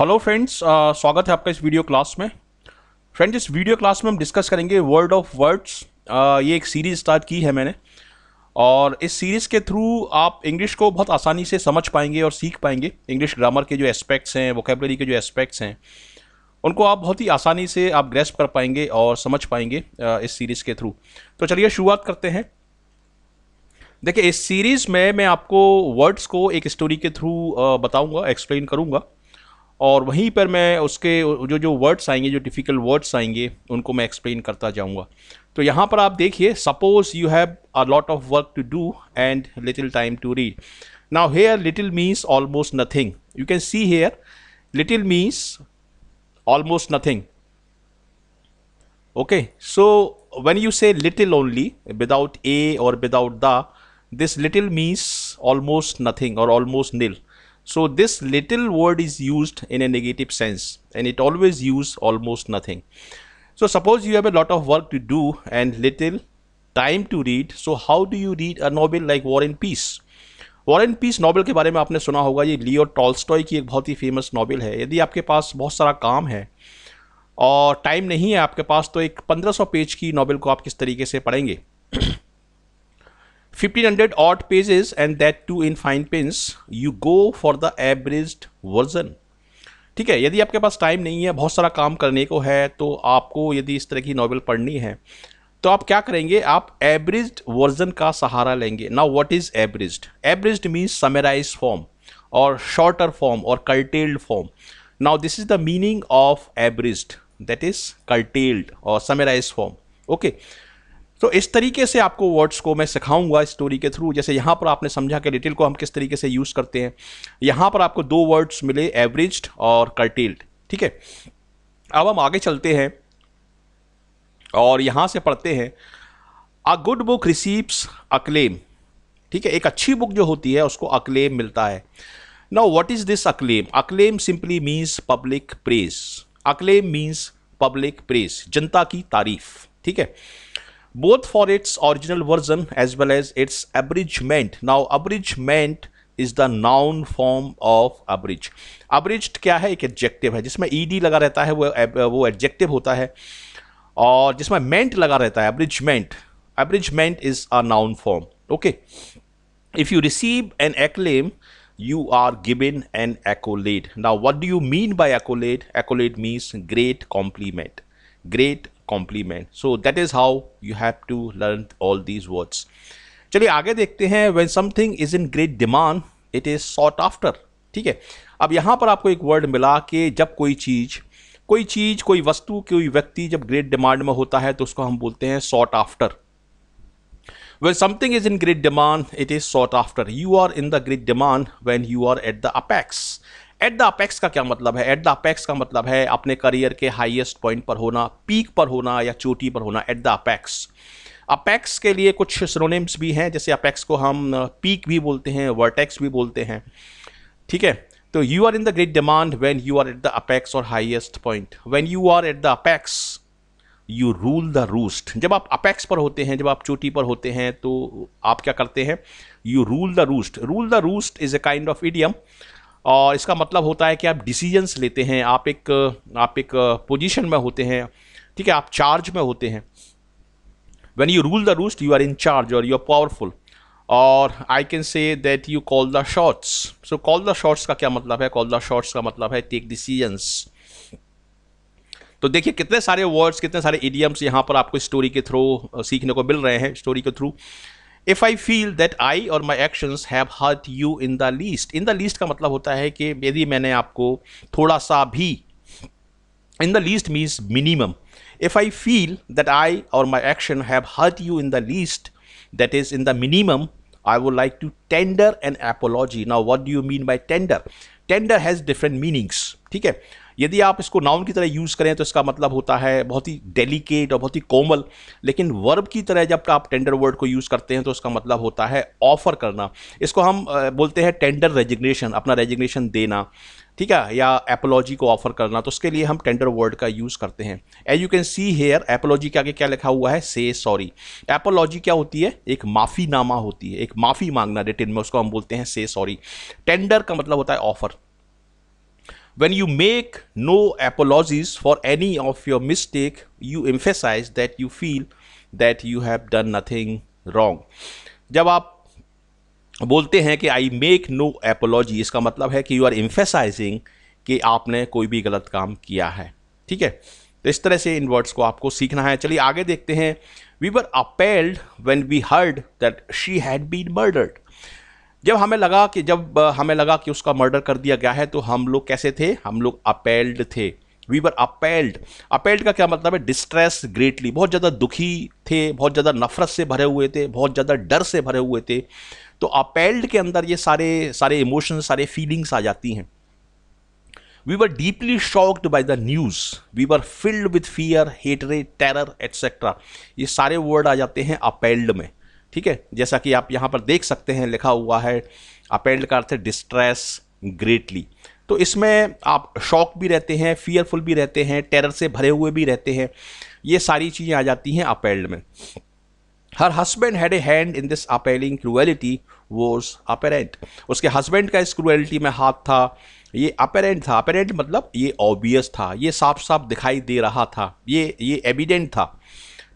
Hello friends uh, स्वागत है आपका इस वीडियो क्लास में फ्रेंड्स इस वीडियो क्लास में हम डिस्कस करेंगे वर्ड ऑफ वर्ड्स ये एक सीरीज स्टार्ट की है मैंने और इस सीरीज़ के थ्रू आप इंग्लिश को बहुत आसानी से समझ पाएंगे और सीख पाएंगे इंग्लिश ग्रामर के जो एस्पेक्ट्स हैं वोकेबलरी के जो एस्पेक्ट्स हैं उनको आप बहुत ही आसानी से आप ग्रेस्प कर पाएंगे और समझ पाएंगे uh, इस सीरीज़ के थ्रू तो चलिए शुरुआत करते हैं देखिए इस सीरीज़ में मैं आपको वर्ड्स को एक स्टोरी के थ्रू uh, बताऊंगा एक्सप्लेन करूंगा और वहीं पर मैं उसके जो जो वर्ड्स आएंगे जो डिफ़िकल्ट वर्ड्स आएंगे उनको मैं एक्सप्लेन करता जाऊँगा तो यहाँ पर आप देखिए suppose you have a lot of work to do and little time to read now here little means almost nothing you can see here little means almost nothing okay so when you say little only without a और without the this little means almost nothing और almost nil So this little word is used in a negative sense and it always use almost nothing. So suppose you have a lot of work to do and little time to read. So how do you read a novel like War and Peace? War and Peace novel के बारे में आपने सुना होगा ये Leo Tolstoy की एक बहुत ही फेमस नॉवल है यदि आपके पास बहुत सारा काम है और टाइम नहीं है आपके पास तो एक 1500 पेज की नॉवल को आप किस तरीके से पढ़ेंगे 1500 odd pages and that too in fine pins you go for the averaged version ठीक है यदि आपके पास टाइम नहीं है बहुत सारा काम करने को है तो आपको यदि इस तरह की नॉवल पढ़नी है तो आप क्या करेंगे आप एवरेज वर्जन का सहारा लेंगे now what is average average means summarised form और शॉर्टर फॉर्म और curtailed form now this is the meaning of average that is curtailed और समराइज फॉर्म ओके okay. तो इस तरीके से आपको वर्ड्स को मैं सिखाऊंगा स्टोरी के थ्रू जैसे यहाँ पर आपने समझा कि रिटेल को हम किस तरीके से यूज़ करते हैं यहाँ पर आपको दो वर्ड्स मिले एवरेज और कर्टेल्ड ठीक है अब हम आगे चलते हैं और यहाँ से पढ़ते हैं a good book receives acclaim ठीक है एक अच्छी बुक जो होती है उसको अक्लेम मिलता है now what is this acclaim acclaim simply means public praise acclaim means public praise जनता की तारीफ ठीक है both for its original version as well as its abridgment. Now, abridgment is the noun form of abridge. Abridged kya hai? Ek adjective hai. Jisme ed laga rehta hai, wo, adjective hota hai. Aur ment laga rehta abridgment. Abridgment is a noun form. Okay. If you receive an acclaim, you are given an accolade. Now, what do you mean by accolade? Accolade means great compliment. Great compliment so that is how you have to learn all these words चलिए आगे देखते हैं when something is in great demand it is sought after ठीक है अब यहाँ पर आपको एक वर्ड मिला कि जब कोई चीज़ कोई चीज़ कोई वस्तु कोई व्यक्ति जब ग्रेट डिमांड में होता है तो उसको हम बोलते हैं sought after when something is in great demand it is sought after you are in the great demand when you are at the apex at the apex का क्या मतलब है एट द अपेक्स का मतलब है अपने करियर के highest point पर होना पीक पर होना या चोटी पर होना एट द अपेक्स अपेक्स के लिए कुछ सिनोनिम्स भी हैं जैसे अपेक्स को हम पीक भी बोलते हैं वर्टेक्स भी बोलते हैं ठीक है तो you are in the great demand when you are at the apex और highest point when you are at the apex you rule the roost जब आप अपेक्स पर होते हैं जब आप चोटी पर होते हैं तो आप क्या करते हैं you rule the roost rule the roost is a kind of idiom और इसका मतलब होता है कि आप डिसीजंस लेते हैं आप एक आप एक पोजीशन में होते हैं ठीक है आप चार्ज में होते हैं when you rule the roost you are in charge और यू आर पावरफुल और I can say that you call the shots so call the shots का क्या मतलब है कॉल द शॉर्ट्स का मतलब है टेक डिसीजंस तो देखिए कितने सारे वर्ड्स कितने सारे इडियम्स यहाँ पर आपको स्टोरी के थ्रू सीखने को मिल रहे हैं स्टोरी के through If I feel that I or my actions have hurt you in the least, in the least का मतलब होता है कि यदि मैंने आपको थोड़ा सा भी in the least means minimum. If I feel that I or my action have hurt you in the least, that is in the minimum, I would like to tender an apology. Now, what do you mean by tender? Tender has different meanings. ठीक है? यदि आप इसको noun की तरह use करें तो इसका मतलब होता है बहुत ही डेलिकेट और बहुत ही कोमल लेकिन वर्ब की तरह जब आप टेंडर वर्ड को यूज़ करते हैं तो इसका मतलब होता है ऑफ़र करना इसको हम बोलते हैं टेंडर रेजिग्नेशन अपना रेजिग्नेशन देना ठीक है या एपोलॉजी को ऑफर करना तो उसके लिए हम टेंडर वर्ड का यूज़ करते हैं as you can see here apology के आगे क्या लिखा हुआ है से सॉरी एपोलॉजी क्या होती है एक माफ़ी नामा होती है एक माफ़ी मांगना रिटिन में उसको हम बोलते हैं से सॉरी टेंडर का मतलब होता है offer When you make no apologies for any of your mistake, you emphasize that you feel that you have done nothing wrong. जब आप बोलते हैं कि आई मेक नो एपोलॉजी इसका मतलब है कि यू आर एम्फेसाइजिंग कि आपने कोई भी गलत काम किया है ठीक है तो इस तरह से इन वर्ड्स को आपको सीखना है चलिए आगे देखते हैं we were appalled when we heard that she had been murdered जब हमें लगा कि जब हमें लगा कि उसका मर्डर कर दिया गया है तो हम लोग कैसे थे हम लोग अपेल्ड थे वी वर अपेल्ड अपेल्ड का क्या मतलब है डिस्ट्रेस ग्रेटली बहुत ज़्यादा दुखी थे बहुत ज़्यादा नफरत से भरे हुए थे बहुत ज़्यादा डर से भरे हुए थे तो अपेल्ड के अंदर ये सारे सारे इमोशन सारे फीलिंग्स आ जाती हैं we were deeply shocked by the news we were filled with fear hatred terror etcetera ये सारे वर्ड आ जाते हैं अपेल्ड में ठीक है जैसा कि आप यहाँ पर देख सकते हैं लिखा हुआ है अपेंड का अर्थ है डिस्ट्रेस ग्रेटली तो इसमें आप शॉक भी रहते हैं फियरफुल भी रहते हैं टेरर से भरे हुए भी रहते हैं ये सारी चीज़ें आ जाती हैं अपेल्ड में her husband had a hand in this appalling cruelty was apparent उसके हस्बैंड का इस क्रुएलिटी में हाथ था ये अपेरेंट था अपेरेंट मतलब ये ऑबियस था ये साफ साफ दिखाई दे रहा था ये ये एविडेंट था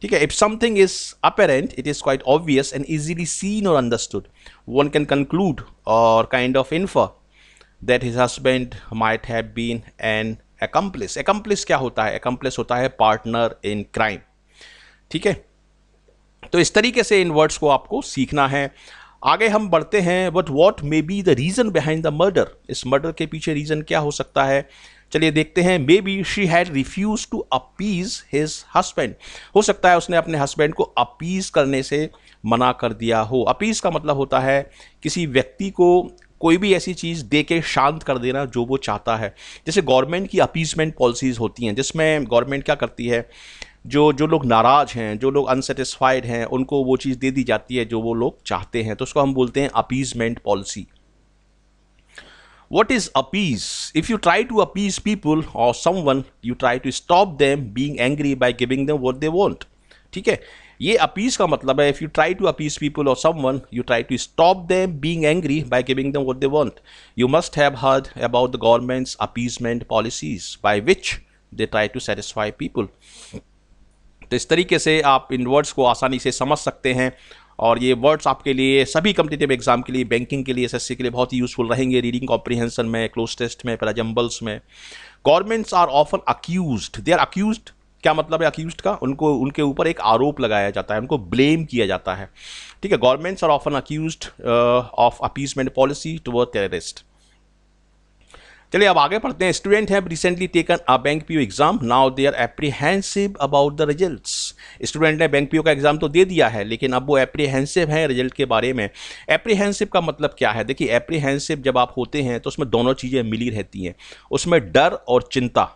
ठीक है if something is apparent it is quite obvious and easily seen और अंडरस्टूड वन कैन कंक्लूड और kind of infer that his husband might have been an accomplice accomplice क्या होता है एकम्पलिस होता है पार्टनर इन क्राइम ठीक है तो इस तरीके से इन वर्ड्स को आपको सीखना है आगे हम बढ़ते हैं but what may be the reason behind the murder इस मर्डर के पीछे रीज़न क्या हो सकता है चलिए देखते हैं maybe she had refuse to appease his husband हो सकता है उसने अपने हस्बैंड को अपीज करने से मना कर दिया हो अपीज का मतलब होता है किसी व्यक्ति को कोई भी ऐसी चीज़ दे के शांत कर देना जो वो चाहता है जैसे गवर्नमेंट की अपीजमेंट पॉलिसीज़ होती हैं जिसमें गवर्नमेंट क्या करती है जो जो लोग नाराज़ हैं जो लोग अनसेटिस्फाइड हैं उनको वो चीज़ दे दी जाती है जो वो लोग चाहते हैं तो उसको हम बोलते हैं appeasement policy is appease if you try to appease people और someone you try to stop them being angry by giving them what they want ठीक है ये अपीज का मतलब है if you try to appease people और someone you try to stop them being angry by giving them what they want you must have heard about the government's appeasement policies by which they try to satisfy people तो इस तरीके से आप इन words को आसानी से समझ सकते हैं और ये वर्ड्स आपके लिए सभी कम्पिटेटिव एग्जाम के लिए बैंकिंग के लिए एस के लिए बहुत ही यूज़फुल रहेंगे रीडिंग कॉम्प्रीहेंशन में क्लोज टेस्ट में पैराजम्बल्स में governments are often accuse they are accuse क्या मतलब है अक्यूज का उनको उनके ऊपर एक आरोप लगाया जाता है उनको ब्लेम किया जाता है ठीक है governments are often accuse of appeasement policy toward terrorist चलिए अब आगे पढ़ते हैं student have recently taken a bank PO exam now they are apprehensive about the results student ने बैंक पीओ का एग्जाम तो दे दिया है लेकिन अब वो एप्रीहेंसिव हैं रिजल्ट के बारे में एप्रीहेंसिव का मतलब क्या है देखिए एप्रीहेंसिव जब आप होते हैं तो उसमें दोनों चीज़ें मिली रहती हैं उसमें डर और चिंता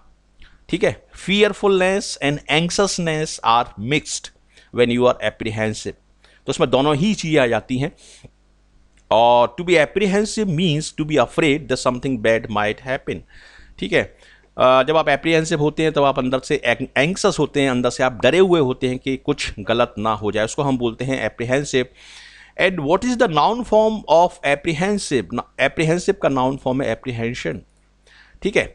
ठीक है fearfulness and anxiousness are mixed when you are apprehensive तो उसमें दोनों ही चीज़ें आ जाती हैं और to be apprehensive means to be afraid the something bad might happen ठीक है uh, जब आप एप्रीहेंसिव होते हैं तब तो आप अंदर से एंक्सस होते हैं अंदर से आप डरे हुए होते हैं कि कुछ गलत ना हो जाए उसको हम बोलते हैं apprehensive and what is the noun form of apprehensive apprehensive का नाउन फॉर्म है एप्रीहेंशन ठीक है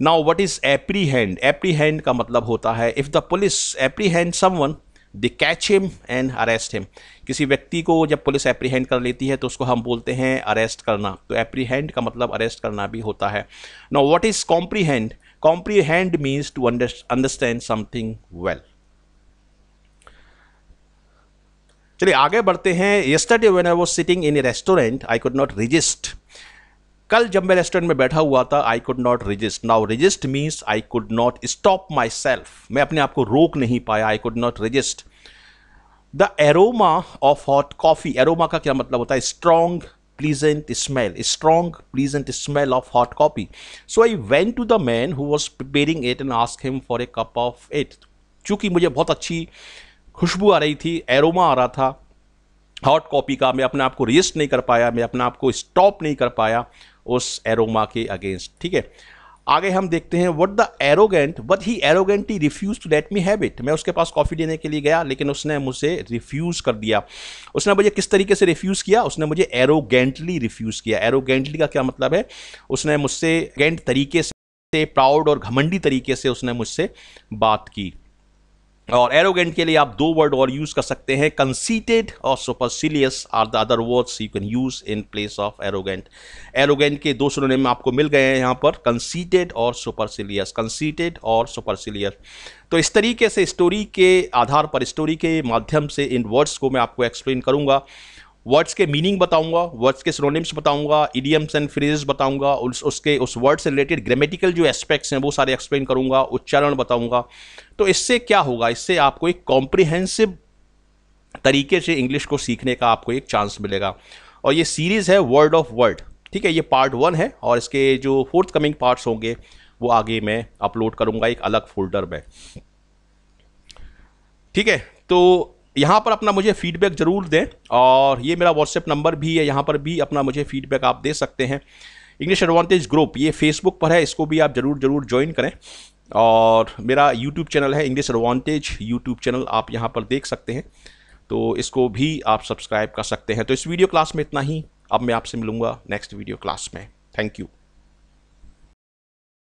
now what is apprehend apprehend का मतलब होता है if the police apprehend someone they catch him and arrest him किसी व्यक्ति को जब पुलिस एप्रीहेंड कर लेती है तो उसको हम बोलते हैं अरेस्ट करना तो एप्रीहेंड का मतलब अरेस्ट करना भी होता है now what is comprehend comprehend means to understand something well चलिए आगे बढ़ते हैं yesterday when I was sitting in a restaurant I could not resist कल जब मैं रेस्टोरेंट में बैठा हुआ था I could not resist now resist means I could not stop myself मैं अपने आप को रोक नहीं पाया I could not resist the aroma of hot coffee aroma का क्या मतलब होता है strong pleasant smell strong pleasant smell of hot coffee so I went to the man who was preparing it and ask him for a cup of it चूँकि मुझे बहुत अच्छी खुशबू आ रही थी एरोमा आ रहा था हॉट कॉपी का मैं अपने आप को रजिस्ट नहीं कर पाया मैं अपने आप को स्टॉप नहीं कर पाया उस एरोमा के अगेंस्ट ठीक है आगे हम देखते हैं what the arrogant what he arrogant he refuse to let me have it मैं उसके पास कॉफ़ी देने के लिए गया लेकिन उसने मुझे रिफ्यूज़ कर दिया उसने मुझे किस तरीके से रिफ्यूज़ किया उसने मुझे एरोगेंटली रिफ्यूज़ किया एरोगेंटली का क्या मतलब है उसने मुझसे गेंट तरीके से प्राउड और घमंडी तरीके से उसने मुझसे बात की और एरोगेंट के लिए आप दो वर्ड और यूज कर सकते हैं कंसीटेड और supercilious are the other words you can use in place of arrogant arrogant के दो में आपको मिल गए हैं यहाँ पर कंसीटेड और सुपरसिलियस कंसीटेड और सुपरसिलियस तो इस तरीके से स्टोरी के आधार पर स्टोरी के माध्यम से इन वर्ड्स को मैं आपको एक्सप्लेन करूँगा वर्ड्स के मीनिंग बताऊंगा वर्ड्स के सिनोनिम्स बताऊंगा इडियम्स एंड फ्रेजेस बताऊंगा उस उसके उस वर्ड से रिलेटेड ग्रामेटिकल जो एस्पेक्ट्स हैं वो सारे एक्सप्लेन करूंगा उच्चारण बताऊंगा तो इससे क्या होगा इससे आपको एक कॉम्प्रिहेंसिव तरीके से इंग्लिश को सीखने का आपको एक चांस मिलेगा और ये सीरीज़ है वर्ड ऑफ वर्ड ठीक है ये पार्ट वन है और इसके जो फोर्थ कमिंग पार्ट्स होंगे वो आगे मैं अपलोड करूँगा एक अलग फोल्डर में ठीक है तो यहाँ पर अपना मुझे फीडबैक ज़रूर दें और ये मेरा व्हाट्सएप नंबर भी है यहाँ पर भी अपना मुझे फीडबैक आप दे सकते हैं इंग्लिश एडवांटेज ग्रुप ये फेसबुक पर है इसको भी आप ज़रूर ज़रूर ज्वाइन करें और मेरा यूट्यूब चैनल है इंग्लिश एडवांटेज यूट्यूब चैनल आप यहाँ पर देख सकते हैं तो इसको भी आप सब्सक्राइब कर सकते हैं तो इस वीडियो क्लास में इतना ही अब मैं आपसे मिलूँगा नेक्स्ट वीडियो क्लास में थैंक यू